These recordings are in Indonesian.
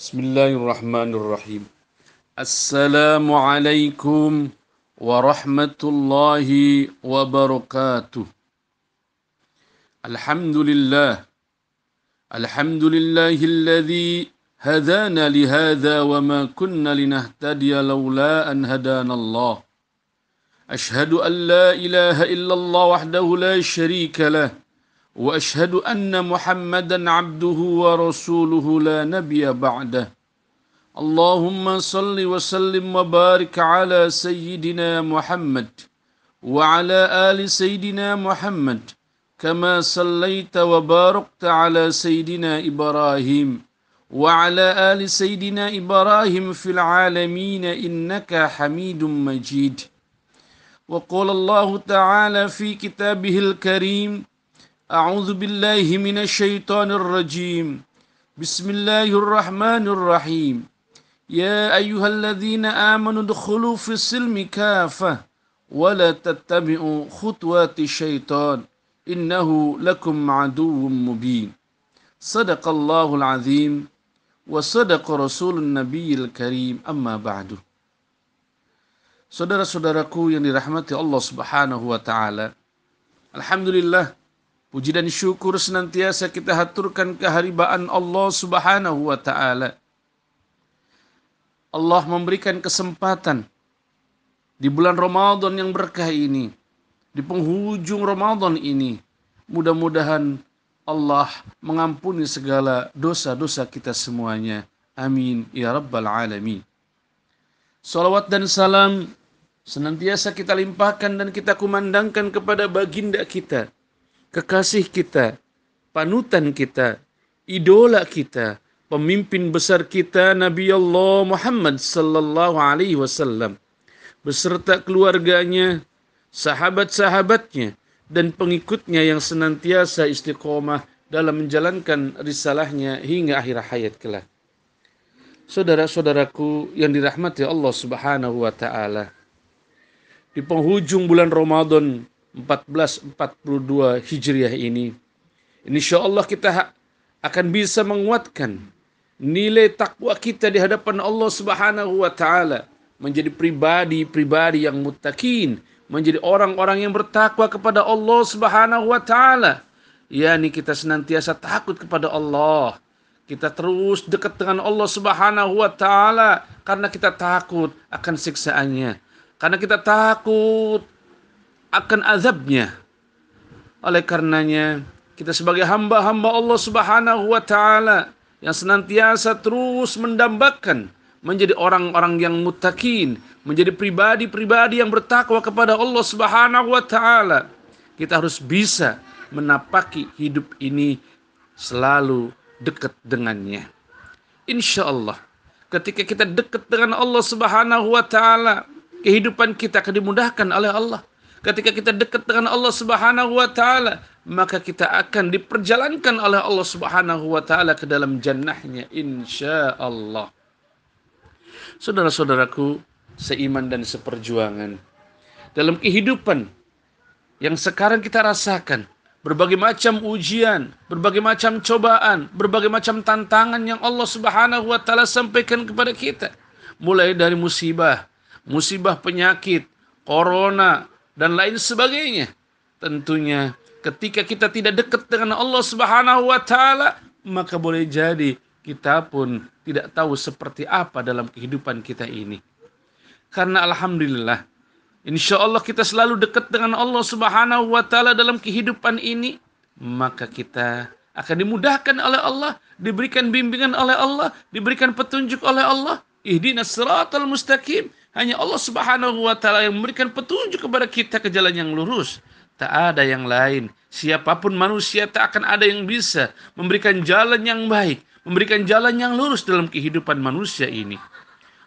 بسم الله الرحمن الرحيم السلام عليكم ورحمة الله وبركاته الحمد لله الحمد لله الذي هدانا لهذا وما كنا لنهتدي لولا أن هدانا الله أشهد أن لا إله إلا الله وحده لا شريك له واشهد ان محمدا عبده ورسوله لا نبي بعده اللهم صل وسلم وبارك على سيدنا محمد وعلى ال سيدنا محمد كما صليت وباركت على سيدنا ابراهيم وعلى ال سيدنا ابراهيم في العالمين انك حميد مجيد وقال الله تعالى في كتابه الكريم أعوذ بالله من الشيطان الرجيم بسم الله الرحمن الرحيم يا أيها الذين آمنوا ادخلوا في السلم كافة ولا تتبعوا خطوات الشيطان إنه لكم عدو مبين صدق الله العظيم وصدق رسول النبي الكريم أما بعد Saudara-saudaraku yang dirahmati Allah Subhanahu wa taala. Alhamdulillah Puji dan syukur senantiasa kita haturkan keharibaan Allah Subhanahu wa taala. Allah memberikan kesempatan di bulan Ramadan yang berkah ini, di penghujung Ramadan ini, mudah-mudahan Allah mengampuni segala dosa-dosa kita semuanya. Amin ya rabbal alamin. Salawat dan salam senantiasa kita limpahkan dan kita kumandangkan kepada baginda kita, kekasih kita, panutan kita, idola kita, pemimpin besar kita Nabi Allah Muhammad sallallahu alaihi wasallam beserta keluarganya, sahabat-sahabatnya dan pengikutnya yang senantiasa istiqomah dalam menjalankan risalahnya hingga akhir hayat kelak. Saudara-saudaraku yang dirahmati Allah Subhanahu wa taala. Di penghujung bulan Ramadan 1442 Hijriah ini. Insya Allah kita akan bisa menguatkan nilai takwa kita di hadapan Allah Subhanahu wa taala menjadi pribadi-pribadi yang muttaqin, menjadi orang-orang yang bertakwa kepada Allah Subhanahu wa taala. Yani kita senantiasa takut kepada Allah. Kita terus dekat dengan Allah Subhanahu wa taala karena kita takut akan siksaannya. Karena kita takut akan azabnya. Oleh karenanya, kita sebagai hamba-hamba Allah Subhanahu wa taala yang senantiasa terus mendambakan menjadi orang-orang yang mutakin, menjadi pribadi-pribadi yang bertakwa kepada Allah Subhanahu wa taala. Kita harus bisa menapaki hidup ini selalu dekat dengannya. Insya Allah, ketika kita dekat dengan Allah Subhanahu wa Ta'ala, kehidupan kita akan dimudahkan oleh Allah ketika kita dekat dengan Allah Subhanahu wa taala, maka kita akan diperjalankan oleh Allah Subhanahu wa taala ke dalam jannahnya insya Allah. Saudara-saudaraku seiman dan seperjuangan. Dalam kehidupan yang sekarang kita rasakan, berbagai macam ujian, berbagai macam cobaan, berbagai macam tantangan yang Allah Subhanahu wa taala sampaikan kepada kita. Mulai dari musibah, musibah penyakit, corona, dan lain sebagainya. Tentunya ketika kita tidak dekat dengan Allah Subhanahu wa taala, maka boleh jadi kita pun tidak tahu seperti apa dalam kehidupan kita ini. Karena alhamdulillah, insya Allah kita selalu dekat dengan Allah Subhanahu wa taala dalam kehidupan ini, maka kita akan dimudahkan oleh Allah, diberikan bimbingan oleh Allah, diberikan petunjuk oleh Allah. Ihdinas siratal mustaqim, hanya Allah Subhanahu wa taala yang memberikan petunjuk kepada kita ke jalan yang lurus. Tak ada yang lain. Siapapun manusia tak akan ada yang bisa memberikan jalan yang baik, memberikan jalan yang lurus dalam kehidupan manusia ini.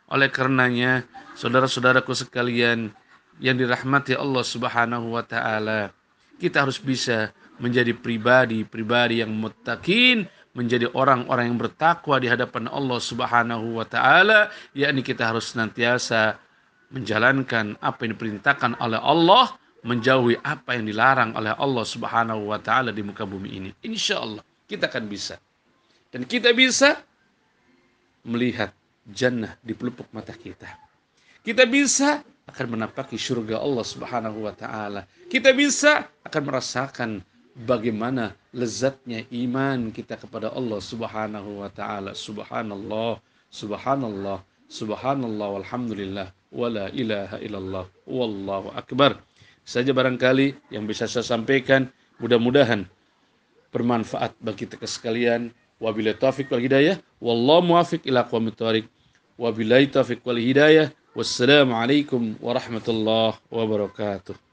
Oleh karenanya, saudara-saudaraku sekalian yang dirahmati Allah Subhanahu wa taala, kita harus bisa menjadi pribadi-pribadi yang mutakin, menjadi orang-orang yang bertakwa di hadapan Allah Subhanahu wa taala, yakni kita harus senantiasa menjalankan apa yang diperintahkan oleh Allah, menjauhi apa yang dilarang oleh Allah Subhanahu wa taala di muka bumi ini. Insya Allah kita akan bisa. Dan kita bisa melihat jannah di pelupuk mata kita. Kita bisa akan menapaki surga Allah Subhanahu wa taala. Kita bisa akan merasakan bagaimana lezatnya iman kita kepada Allah Subhanahu wa taala. Subhanallah, subhanallah, subhanallah walhamdulillah wala ilaha illallah wallahu akbar. Saja barangkali yang bisa saya sampaikan, mudah-mudahan bermanfaat bagi kita sekalian. Wabillahi taufik wal hidayah, wallahu muwaffiq ila aqwamit thoriq. Wabillahi taufik wal hidayah. Wassalamualaikum warahmatullahi wabarakatuh.